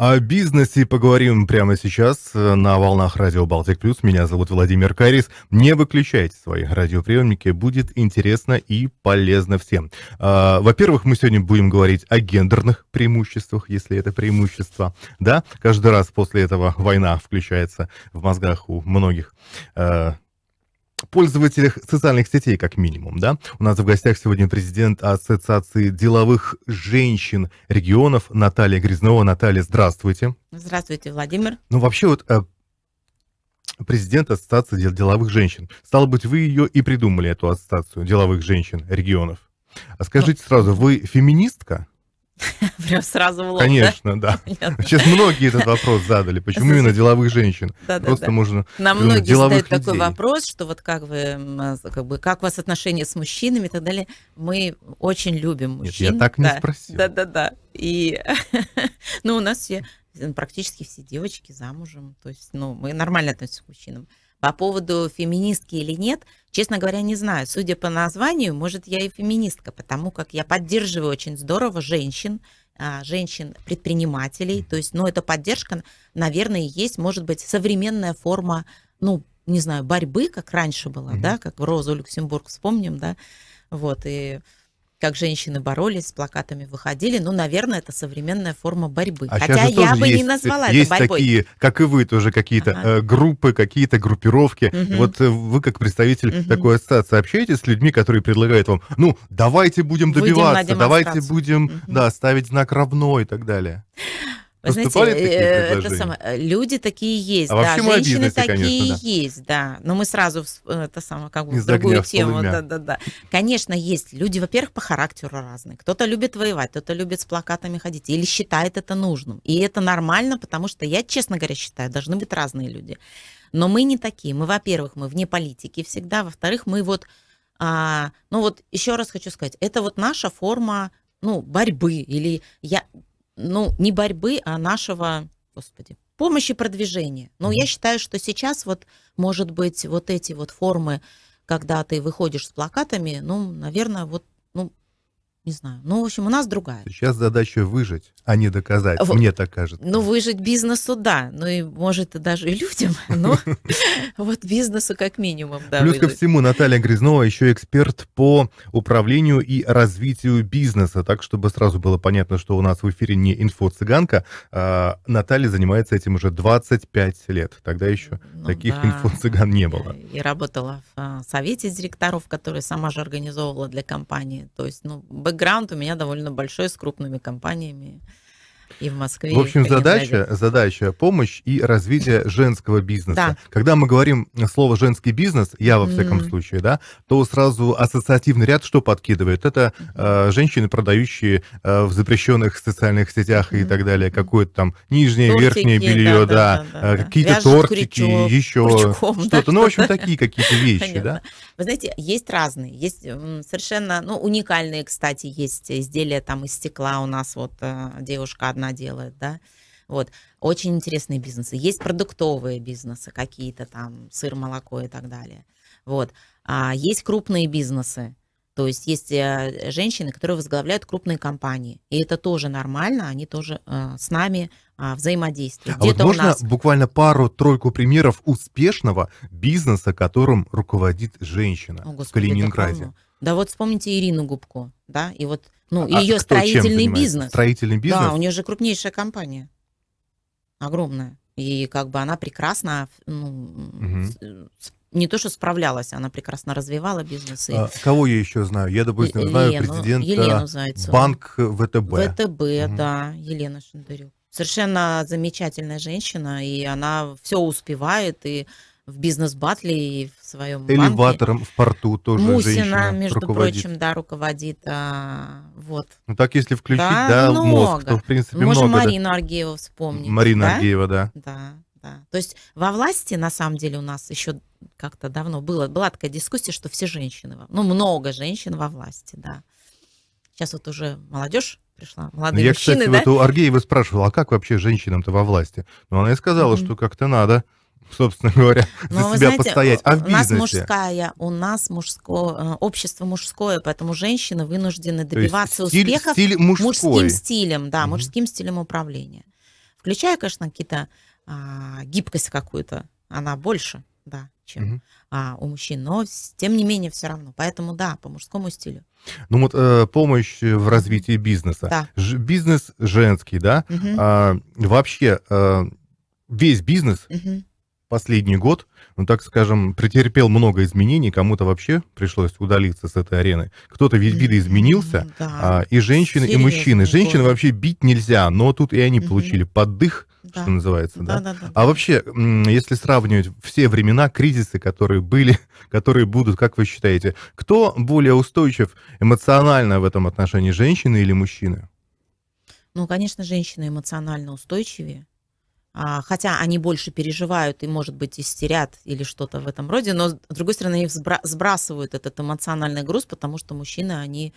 О бизнесе поговорим прямо сейчас э, на волнах радио Балтик Плюс. Меня зовут Владимир Карис. Не выключайте свои радиоприемники, будет интересно и полезно всем. А, во-первых, мы сегодня будем говорить о гендерных преимуществах, если это преимущество. Да, каждый раз после этого война включается в мозгах у многих а, пользователях социальных сетей, как минимум, да. У нас в гостях сегодня президент Ассоциации деловых женщин регионов Наталья Грязнова. Наталья, здравствуйте. Здравствуйте, Владимир. Ну, вообще вот э, президент Ассоциации деловых женщин. Стало быть, вы ее и придумали, эту ассоциацию деловых женщин регионов. А скажите ну, сразу, вы феминистка? Прям сразу в лоб, Конечно, да. да. Сейчас многие этот вопрос задали. Почему именно деловых женщин? Да, да, Просто да. можно... Нам многие деловых задают людей. такой вопрос, что вот как вы, а, как бы, как у вас отношения с мужчинами и так далее. Мы очень любим мужчин. Нет, я так не спросил. Да, да, да. И, ну, у нас все, практически все девочки замужем. То есть, ну, мы нормально относимся к мужчинам. По поводу феминистки или нет, честно говоря, не знаю. Судя по названию, может, я и феминистка, потому как я поддерживаю очень здорово женщин, а, женщин-предпринимателей. То есть, ну, эта поддержка, наверное, есть, может быть, современная форма, ну, не знаю, борьбы, как раньше была, mm-hmm. да, как Розу Люксембург вспомним, да, вот, и как женщины боролись, с плакатами выходили. Ну, наверное, это современная форма борьбы. А Хотя я бы есть, не назвала есть это борьбой. такие, как и вы, тоже какие-то ага. Э, группы, какие-то группировки. Угу. Вот э, вы, как представитель угу. такой ассоциации, общаетесь с людьми, которые предлагают вам, ну, давайте будем добиваться, будем давайте будем, угу. да, ставить знак равно и так далее. Поступали Знаете, такие э, это самое, э, люди такие есть, а да, женщины обидно, такие конечно, да. есть, да. Но мы сразу э, это самое, как бы Из в другую тему, да, да, да. Конечно, есть люди, во-первых, по характеру разные. Кто-то любит воевать, кто-то любит с плакатами ходить или считает это нужным. И это нормально, потому что я, честно говоря, считаю, должны быть разные люди. Но мы не такие. Мы, во-первых, мы вне политики всегда, во-вторых, мы вот, а, ну вот еще раз хочу сказать, это вот наша форма ну, борьбы или я ну, не борьбы, а нашего, господи, помощи продвижения. Но ну, mm я считаю, что сейчас вот, может быть, вот эти вот формы, когда ты выходишь с плакатами, ну, наверное, вот не знаю. Ну, в общем, у нас другая. Сейчас задача выжить, а не доказать, в... мне так кажется. Ну, выжить бизнесу, да. Ну, и, может, и даже и людям, но вот бизнесу как минимум, да. Плюс ко всему, Наталья Грязнова еще эксперт по управлению и развитию бизнеса. Так, чтобы сразу было понятно, что у нас в эфире не инфо-цыганка. А Наталья занимается этим уже 25 лет. Тогда еще ну таких инфо-цыган не было. И работала в э, совете директоров, который сама же организовывала для компании. То есть, ну, бэкграунд у меня довольно большой с крупными компаниями. И в Москве. В общем, задача, задача помощь и развитие женского бизнеса. Да. Когда мы говорим слово женский бизнес, я во всяком mm. случае, да, то сразу ассоциативный ряд что подкидывает? Это э, женщины, продающие э, в запрещенных социальных сетях и так далее, какое-то там нижнее, тортики, верхнее белье, да, да, да, э, да какие-то Вяжут тортики, крючок, еще крючком, что-то. Да, ну, в общем, такие какие-то вещи, да. Вы знаете, есть разные, есть совершенно, ну, уникальные, кстати, есть изделия там из стекла у нас, вот э, девушка одна делает, да. Вот. Очень интересные бизнесы. Есть продуктовые бизнесы какие-то там, сыр, молоко и так далее. Вот. А есть крупные бизнесы. То есть есть э, женщины, которые возглавляют крупные компании. И это тоже нормально, они тоже э, с нами э, взаимодействуют. А вот можно нас... буквально пару-тройку примеров успешного бизнеса, которым руководит женщина О, Господи, в Калининграде? Да вот вспомните Ирину Губко, да, и вот ну, а ее кто, строительный бизнес. Строительный бизнес? Да, у нее же крупнейшая компания. Огромная. И как бы она прекрасно ну, угу. не то что справлялась, она прекрасно развивала бизнес. И... А, кого я еще знаю? Я, допустим, Елену, знаю президента Елену Зайцеву. банк ВТБ. ВТБ, угу. да, Елена Шандарюк. Совершенно замечательная женщина, и она все успевает, и в бизнес-батле и в своем Элеватором банке. в порту тоже Мусина, женщина между руководит. прочим, да, руководит. А, вот. Ну так, если включить, да, да много. Ну, мозг, то в принципе Можем много. Марину да. Аргееву вспомнить. Марина да? Аргеева, да. Да, да. То есть во власти, на самом деле, у нас еще как-то давно было, была такая дискуссия, что все женщины, ну много женщин во власти, да. Сейчас вот уже молодежь пришла. Молодые Я, мужчины, кстати, да? вот у Аргеева спрашивал, а как вообще женщинам-то во власти? Но ну, она и сказала, mm-hmm. что как-то надо собственно говоря, Но за себя знаете, постоять. А в бизнесе? У нас мужская, у нас мужское, э, общество мужское, поэтому женщины вынуждены добиваться стиль, успехов стиль мужским стилем, да, угу. мужским стилем управления. Включая, конечно, какие-то а, гибкость какую-то, она больше, да, чем угу. а, у мужчин. Но тем не менее все равно. Поэтому да, по мужскому стилю. Ну вот э, помощь э, в развитии бизнеса. Да. Ж, бизнес женский, да. Угу. А, вообще э, весь бизнес угу последний год, ну так скажем, претерпел много изменений, кому-то вообще пришлось удалиться с этой арены. Кто-то видоизменился, mm-hmm, да. а, и женщины, Серьезный и мужчины. Женщин вообще бить нельзя, но тут и они mm-hmm. получили поддых, да. что называется. Да? Да, да, да, а вообще, если сравнивать все времена, кризисы, которые были, которые будут, как вы считаете, кто более устойчив эмоционально в этом отношении, женщины или мужчины? Ну, конечно, женщины эмоционально устойчивее. А, хотя они больше переживают и, может быть, истерят или что-то в этом роде, но, с другой стороны, они сбрасывают этот эмоциональный груз, потому что мужчины, они,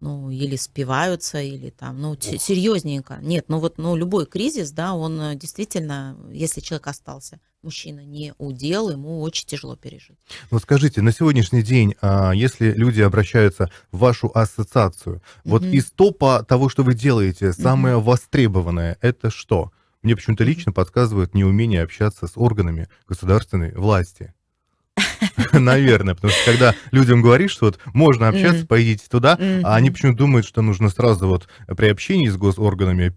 ну, или спиваются, или там, ну, Ох. серьезненько. Нет, ну вот, ну, любой кризис, да, он э, действительно, если человек остался мужчина не удел, ему очень тяжело пережить. Ну скажите, на сегодняшний день, а, если люди обращаются в вашу ассоциацию, mm-hmm. вот из топа того, что вы делаете, самое mm-hmm. востребованное, это что? Мне почему-то лично подсказывают неумение общаться с органами государственной власти. Наверное, потому что когда людям говоришь, что вот можно общаться, mm-hmm. поедете туда, mm-hmm. а они почему-то думают, что нужно сразу вот при общении с госорганами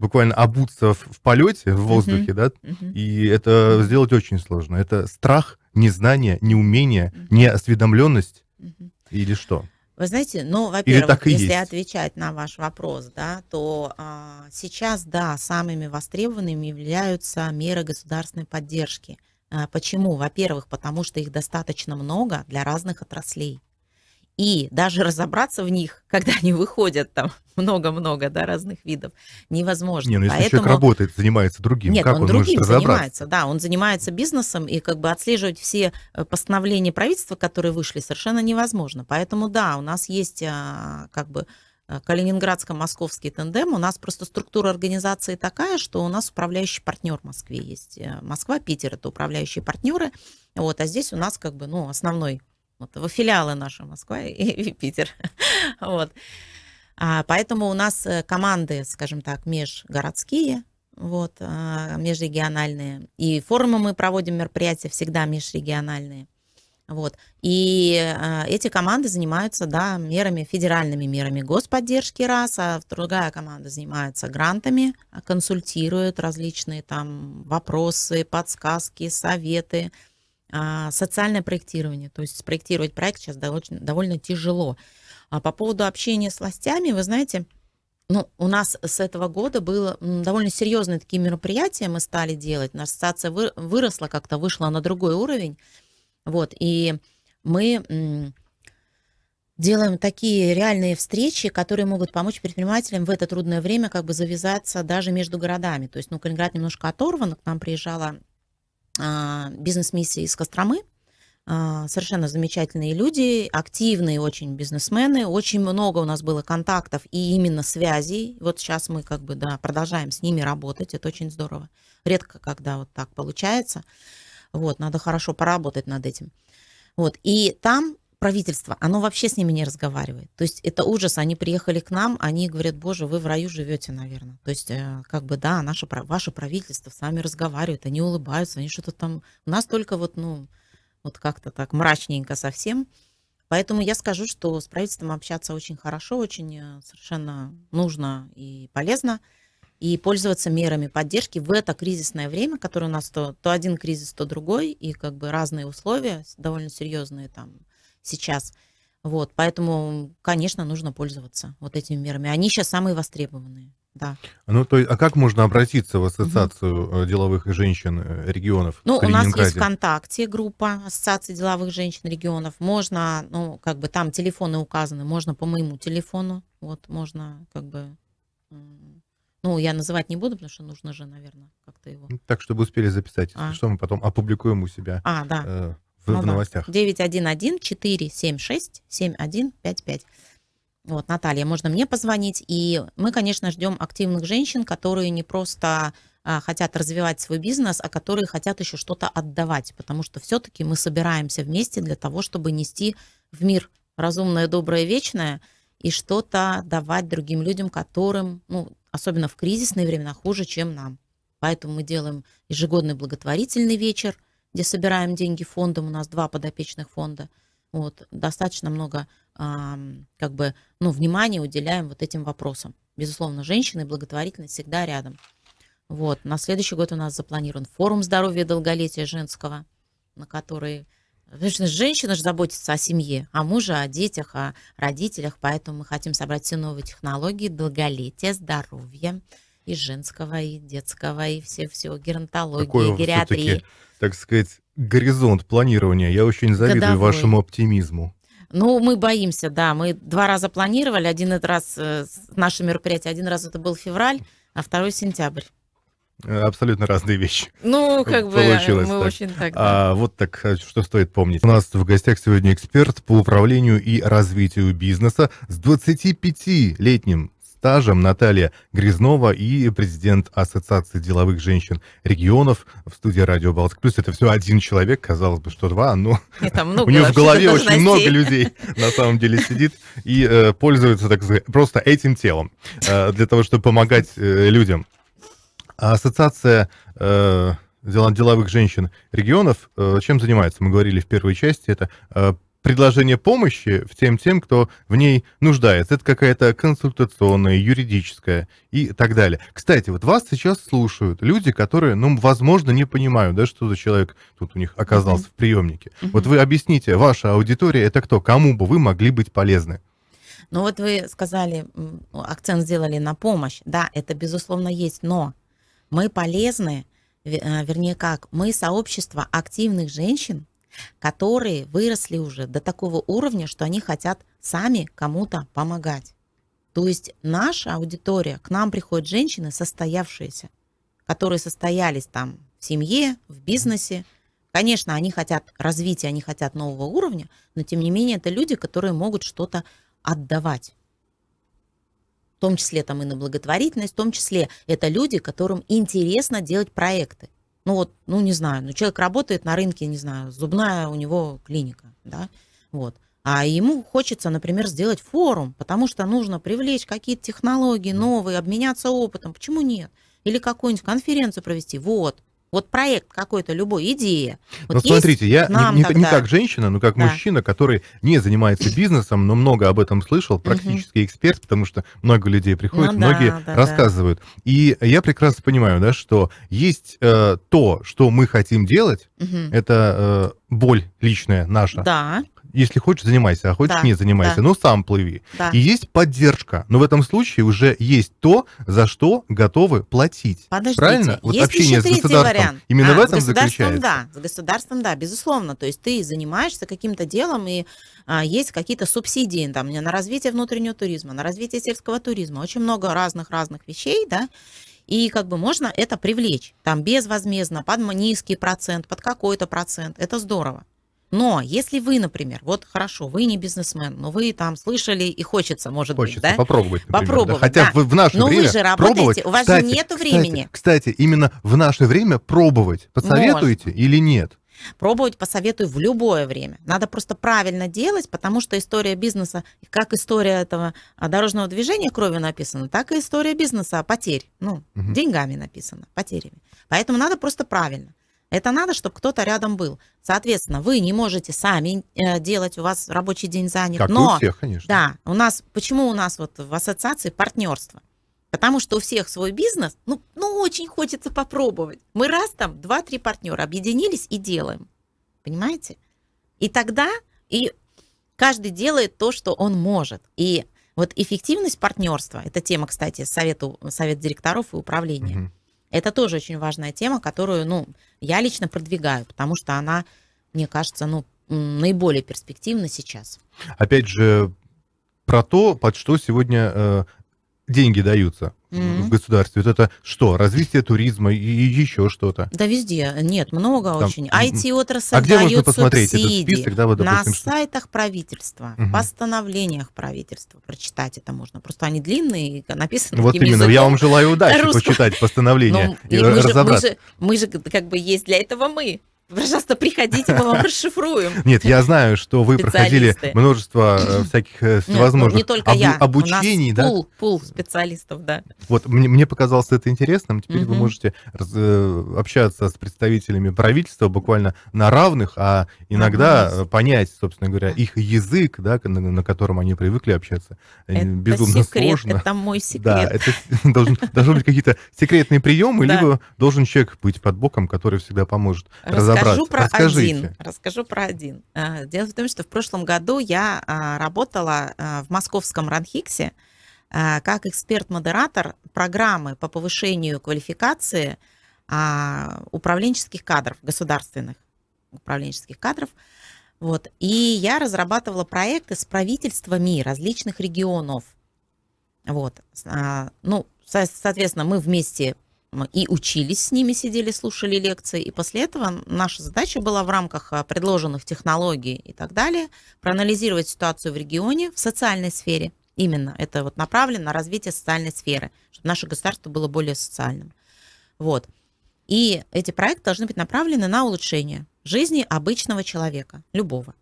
буквально обуться в, в полете, в воздухе, mm-hmm. да, mm-hmm. и это сделать очень сложно. Это страх, незнание, неумение, неосведомленность mm-hmm. или что? Вы знаете, ну, во-первых, если есть? отвечать на ваш вопрос, да, то а, сейчас, да, самыми востребованными являются меры государственной поддержки. А, почему? Во-первых, потому что их достаточно много для разных отраслей и даже разобраться в них, когда они выходят там много-много да, разных видов, невозможно. Не, ну если Поэтому... человек работает, занимается другим, Нет, как он, он другим занимается, да, он занимается бизнесом, и как бы отслеживать все э, постановления правительства, которые вышли, совершенно невозможно. Поэтому да, у нас есть а, как бы э, Калининградско-московский тандем. У нас просто структура организации такая, что у нас управляющий партнер в Москве есть. Э, Москва, Питер – это управляющие партнеры. Вот, а здесь у нас как бы ну, основной вот, филиалы наши Москва и, и Питер. вот. А, поэтому у нас э, команды, скажем так, межгородские, вот, а, межрегиональные. И форумы мы проводим мероприятия всегда межрегиональные. Вот. И э, эти команды занимаются да, мерами, федеральными мерами господдержки раз, а другая команда занимается грантами, консультирует различные там вопросы, подсказки, советы, а, социальное проектирование. То есть спроектировать проект сейчас довольно, довольно тяжело. А по поводу общения с властями, вы знаете, ну, у нас с этого года было довольно серьезные такие мероприятия мы стали делать. Наша ассоциация выросла как-то, вышла на другой уровень. Вот, и мы делаем такие реальные встречи, которые могут помочь предпринимателям в это трудное время как бы завязаться даже между городами. То есть, ну, Калининград немножко оторван. К нам приезжала а, бизнес-миссии из Костромы. А, совершенно замечательные люди, активные очень бизнесмены. Очень много у нас было контактов и именно связей. Вот сейчас мы как бы да, продолжаем с ними работать. Это очень здорово. Редко, когда вот так получается. Вот, надо хорошо поработать над этим. Вот, и там правительство, оно вообще с ними не разговаривает. То есть это ужас. Они приехали к нам, они говорят, боже, вы в раю живете, наверное. То есть э, как бы да, наше, ваше правительство с вами разговаривает, они улыбаются, они что-то там... У нас только вот, ну, вот как-то так мрачненько совсем. Поэтому я скажу, что с правительством общаться очень хорошо, очень э, совершенно нужно и полезно и пользоваться мерами поддержки в это кризисное время, которое у нас то, то один кризис, то другой, и как бы разные условия, довольно серьезные там сейчас. Вот, поэтому, конечно, нужно пользоваться вот этими мерами. Они сейчас самые востребованные. Да. Ну, то есть, а как можно обратиться в ассоциацию угу. деловых женщин э, регионов? Ну, у нас есть ВКонтакте группа Ассоциации деловых женщин регионов. Можно, ну, как бы там телефоны указаны, можно по моему телефону, вот, можно, как бы, ну, я называть не буду, потому что нужно же, наверное, как-то его. Так, чтобы успели записать, а. что мы потом опубликуем у себя. А, да. Э, в, ну, в новостях. 911-476-7155. Вот, Наталья, можно мне позвонить. И мы, конечно, ждем активных женщин, которые не просто а, хотят развивать свой бизнес, а которые хотят еще что-то отдавать, потому что все-таки мы собираемся вместе для того, чтобы нести в мир разумное, доброе, вечное и что-то давать другим людям, которым, ну, особенно в кризисные времена, хуже, чем нам. Поэтому мы делаем ежегодный благотворительный вечер – где собираем деньги фондом, у нас два подопечных фонда, вот, достаточно много а, как бы, ну, внимания уделяем вот этим вопросам. Безусловно, женщины, благотворительность всегда рядом. Вот, на следующий год у нас запланирован форум здоровья и долголетия женского, на который Потому женщина же заботится о семье, о а муже, о детях, о родителях, поэтому мы хотим собрать все новые технологии, долголетия здоровья и женского, и детского, и все-все, геронтологии, Какой гериатрии. так сказать, горизонт планирования. Я очень завидую Годовой. вашему оптимизму. Ну, мы боимся, да. Мы два раза планировали. Один раз э, наше мероприятие, один раз это был февраль, а второй сентябрь. Э, абсолютно разные вещи. Ну, как бы мы так. очень так. А, да. А, вот так, э, что стоит помнить. У нас в гостях сегодня эксперт по управлению и развитию бизнеса с 25-летним стажем Наталья Грязнова и президент Ассоциации деловых женщин регионов в студии Радио Балтик. Плюс это все один человек, казалось бы, что два, но там много у нее в голове очень много людей на самом деле сидит и э, пользуется, так сказать, просто этим телом э, для того, чтобы помогать э, людям. А Ассоциация э, деловых женщин регионов э, чем занимается? Мы говорили в первой части, это э, предложение помощи всем тем, кто в ней нуждается. Это какая-то консультационная, юридическая и так далее. Кстати, вот вас сейчас слушают люди, которые, ну, возможно, не понимают, да, что за человек тут у них оказался mm-hmm. в приемнике. Mm-hmm. Вот вы объясните, ваша аудитория это кто? Кому бы вы могли быть полезны? Ну вот вы сказали, акцент сделали на помощь. Да, это безусловно есть, но мы полезны, э, вернее как, мы сообщество активных женщин, которые выросли уже до такого уровня, что они хотят сами кому-то помогать. То есть наша аудитория, к нам приходят женщины состоявшиеся, которые состоялись там в семье, в бизнесе. Конечно, они хотят развития, они хотят нового уровня, но тем не менее это люди, которые могут что-то отдавать. В том числе там и на благотворительность, в том числе это люди, которым интересно делать проекты ну вот, ну не знаю, ну человек работает на рынке, не знаю, зубная у него клиника, да, вот. А ему хочется, например, сделать форум, потому что нужно привлечь какие-то технологии новые, обменяться опытом. Почему нет? Или какую-нибудь конференцию провести. Вот, вот проект какой-то, любой, идея. Вот ну, смотрите, я не, не, тогда... не как женщина, но как да. мужчина, который не занимается бизнесом, но много об этом слышал, практически угу. эксперт, потому что много людей приходят, ну, многие да, да, рассказывают. Да. И я прекрасно понимаю, да, что есть э, то, что мы хотим делать, угу. это э, боль личная наша. Да если хочешь, занимайся, а хочешь, да, не занимайся, да. но ну, сам плыви. Да. И есть поддержка, но в этом случае уже есть то, за что готовы платить. Подождите, правильно? Вот есть общение еще с государством вариант. именно а, в этом с заключается. Да, с государством, да, безусловно. То есть ты занимаешься каким-то делом, и а, есть какие-то субсидии там, на развитие внутреннего туризма, на развитие сельского туризма. Очень много разных-разных вещей, да, и как бы можно это привлечь. Там безвозмездно, под низкий процент, под какой-то процент. Это здорово. Но если вы, например, вот хорошо, вы не бизнесмен, но вы там слышали и хочется, может хочется быть, да? попробовать, например, попробовать. Да? Хотя да. в наше но время вы же работаете, пробовать. у вас кстати, же нет времени. Кстати, именно в наше время пробовать посоветуете Может. или нет? Пробовать посоветую в любое время. Надо просто правильно делать, потому что история бизнеса, как история этого а, дорожного движения кровью написана, так и история бизнеса а потерь. Ну, угу. деньгами написана, потерями. Поэтому надо просто правильно. Это надо, чтобы кто-то рядом был. Соответственно, вы не можете сами э, делать, у вас рабочий день занят. Как но, у всех, конечно. Да, у нас, почему у нас вот в ассоциации партнерство? Потому что у всех свой бизнес, ну, ну очень хочется попробовать. Мы раз там, два-три партнера объединились и делаем. Понимаете? И тогда и каждый делает то, что он может. И вот эффективность партнерства, это тема, кстати, совету, совет директоров и управления. Угу это тоже очень важная тема, которую, ну, я лично продвигаю, потому что она, мне кажется, ну, наиболее перспективна сейчас. Опять же, про то, под что сегодня э, деньги даются mm-hmm. в государстве. Вот это что? Развитие туризма и еще что-то? Да везде. Нет, много Там, очень. IT-отрасль А где можно посмотреть субсидии? этот список? Да, вот, допустим, На что... сайтах правительства, mm-hmm. постановлениях правительства. Прочитать это можно. Просто они длинные и написаны Вот именно. Я вам желаю удачи Русского. почитать ну, постановление и мы разобраться. Же, мы, же, мы же как бы есть для этого мы. Пожалуйста, приходите, мы вам расшифруем. Нет, я знаю, что вы проходили множество э, всяких э, всевозможных обучений. да? пул специалистов, да. Вот, мне показалось это интересным. Теперь вы можете э, общаться с представителями правительства буквально на равных, а иногда понять, собственно говоря, их язык, да, на котором они привыкли общаться, безумно сложно. Это мой секрет. Да, это должны быть какие-то секретные приемы, либо должен человек быть под боком, который всегда поможет разобраться расскажу про Расскажите. один. Расскажу про один. А, дело в том, что в прошлом году я а, работала а, в московском Ранхиксе как эксперт-модератор программы по повышению квалификации управленческих кадров, государственных управленческих кадров. Вот. И я разрабатывала проекты с правительствами различных регионов. Вот. Ну, соответственно, мы вместе и учились с ними, сидели, слушали лекции. И после этого наша задача была в рамках а, предложенных технологий и так далее проанализировать ситуацию в регионе в социальной сфере. Именно это вот направлено на развитие социальной сферы, чтобы наше государство было более социальным. Вот. И эти проекты должны быть направлены на улучшение жизни обычного человека, любого.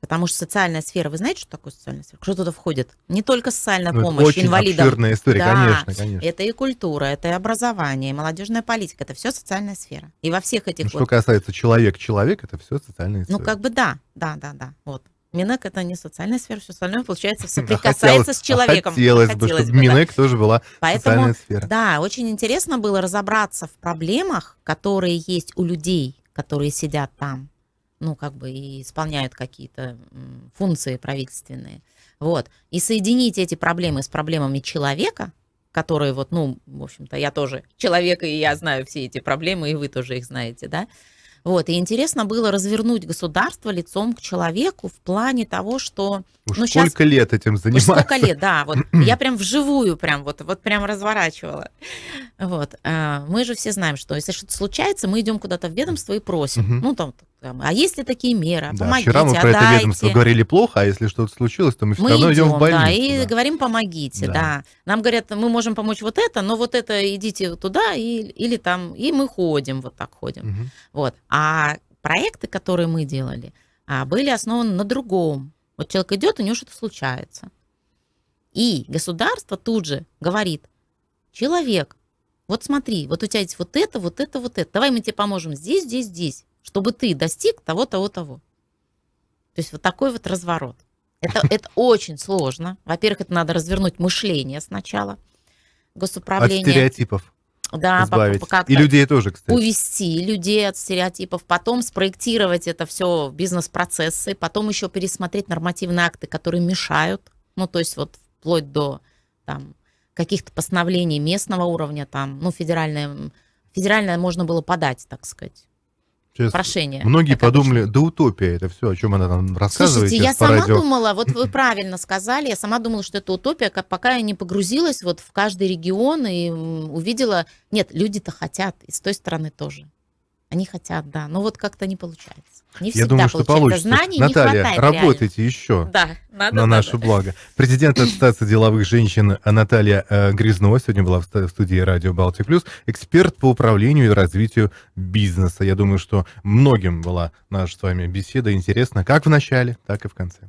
Потому что социальная сфера, вы знаете, что такое социальная сфера? Что туда входит? Не только социальная ну, помощь очень инвалидам. Обширная история, да, конечно, конечно. Это и культура, это и образование, и молодежная политика, это все социальная сфера. И во всех этих. Ну, вот... Что касается человек-человек, это все социальная ну, сфера. Ну, как бы да, да, да, да. Вот. Минек это не социальная сфера, все остальное, получается, соприкасается хотелось, с человеком. Хотелось, хотелось бы, чтобы Минек тоже была социальная сфера. Да, очень интересно было разобраться в проблемах, которые есть у людей, которые сидят там ну, как бы и исполняют какие-то функции правительственные. Вот. И соединить эти проблемы с проблемами человека, которые вот, ну, в общем-то, я тоже человек, и я знаю все эти проблемы, и вы тоже их знаете, да. Вот, и интересно было развернуть государство лицом к человеку в плане того, что... Уж ну, сколько сейчас, лет этим заниматься. Уж сколько лет, да, вот я прям вживую прям вот, вот прям разворачивала. Вот, а, мы же все знаем, что если что-то случается, мы идем куда-то в ведомство и просим, ну, там, там, а есть ли такие меры? А да, помогите, вчера мы про отдайте. это ведомство говорили плохо, а если что-то случилось, то мы все мы равно идем, в больницу. Да, и да. говорим, помогите, да. да. Нам говорят, мы можем помочь вот это, но вот это идите туда и, или там, и мы ходим, вот так ходим. Угу. Вот. А проекты, которые мы делали, а, были основаны на другом. Вот человек идет, у него что-то случается. И государство тут же говорит, человек, вот смотри, вот у тебя есть вот это, вот это, вот это. Давай мы тебе поможем здесь, здесь, здесь чтобы ты достиг того, того, того. То есть вот такой вот разворот. Это, это очень сложно. Во-первых, это надо развернуть мышление сначала, госуправление. От стереотипов. Да, избавить. По, по, и людей тоже, кстати. Увести людей от стереотипов, потом спроектировать это все в бизнес-процессы, потом еще пересмотреть нормативные акты, которые мешают, ну, то есть вот вплоть до там каких-то постановлений местного уровня, там, ну, федеральное, федеральное можно было подать, так сказать, Сейчас прошение. Многие подумали, обычно. да утопия, это все, о чем она там рассказывает. Слушайте, я сама радио. думала, вот вы правильно сказали, я сама думала, что это утопия, как, пока я не погрузилась вот в каждый регион и увидела, нет, люди-то хотят, и с той стороны тоже. Они хотят, да, но вот как-то не получается. Не всегда Я думаю, что получится. Знаний Наталья, не работайте реально. еще да, надо, на наше надо. благо. Президент Ассоциации деловых женщин Наталья э, Грязнова сегодня была в студии радио «Балтик Плюс», эксперт по управлению и развитию бизнеса. Я думаю, что многим была наша с вами беседа интересна как в начале, так и в конце.